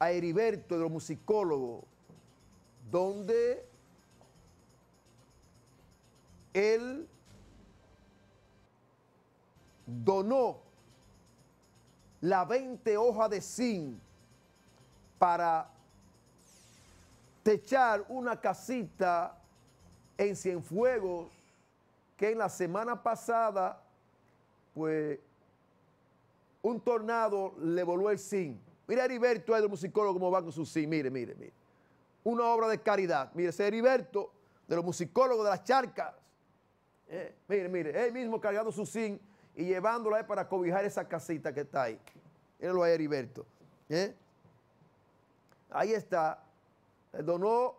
a Heriberto, el musicólogo, donde él donó la 20 hojas de zinc para techar una casita en Cienfuegos que en la semana pasada, pues, un tornado le voló el zinc a Heriberto, el musicólogo, cómo va con su sí. Mire, mire, mire. Una obra de caridad. Mire, ese Heriberto, de los musicólogos de las charcas. Eh, mire, mire, él mismo cargando su zinc y llevándola para cobijar esa casita que está ahí. lo ahí, Heriberto. Eh. Ahí está. Le donó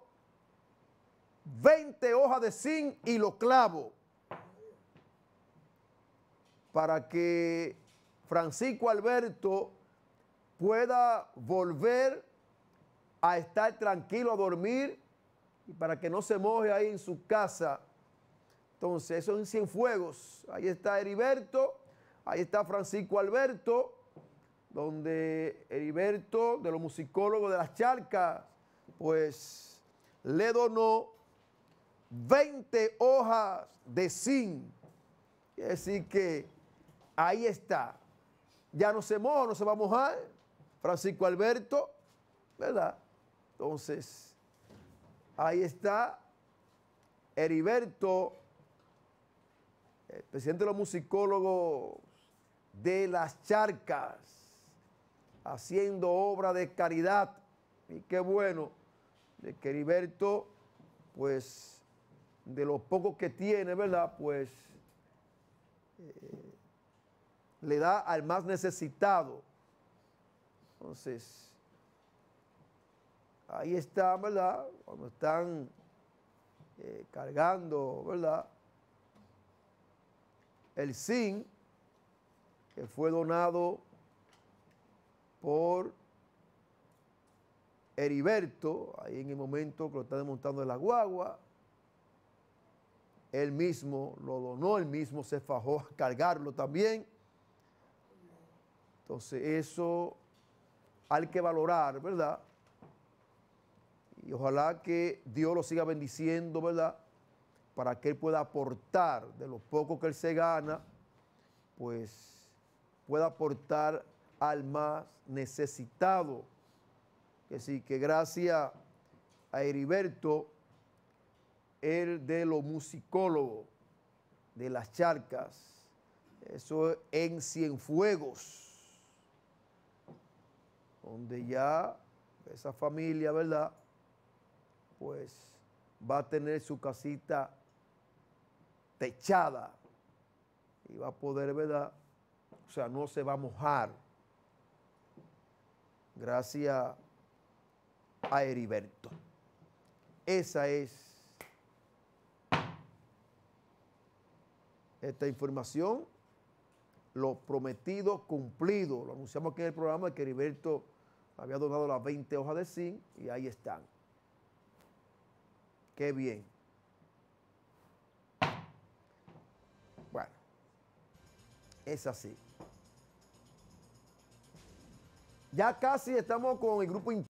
20 hojas de zinc y lo clavo para que Francisco Alberto pueda volver a estar tranquilo, a dormir, y para que no se moje ahí en su casa. Entonces, eso es fuegos. Ahí está Heriberto, ahí está Francisco Alberto, donde Heriberto, de los musicólogos de las charcas, pues le donó 20 hojas de zinc. así decir que ahí está. Ya no se moja, no se va a mojar. Francisco Alberto, ¿verdad? Entonces, ahí está Heriberto, presidente de los musicólogos de las charcas, haciendo obra de caridad. Y qué bueno de que Heriberto, pues, de los pocos que tiene, ¿verdad? Pues, eh, le da al más necesitado. Entonces, ahí está, ¿verdad? Cuando están eh, cargando, ¿verdad? El zinc que fue donado por Heriberto, ahí en el momento que lo está desmontando en la guagua, él mismo lo donó, él mismo se fajó a cargarlo también. Entonces eso hay que valorar, ¿verdad? Y ojalá que Dios lo siga bendiciendo, ¿verdad? Para que él pueda aportar de lo poco que él se gana, pues pueda aportar al más necesitado. Que sí, que gracias a Heriberto, el de los musicólogos de las charcas, eso en Cienfuegos donde ya esa familia, ¿verdad? Pues va a tener su casita techada y va a poder, ¿verdad? O sea, no se va a mojar. Gracias a Heriberto. Esa es esta información. Lo prometido cumplido. Lo anunciamos aquí en el programa que Heriberto había donado las 20 hojas de zinc y ahí están. Qué bien. Bueno, es así. Ya casi estamos con el grupo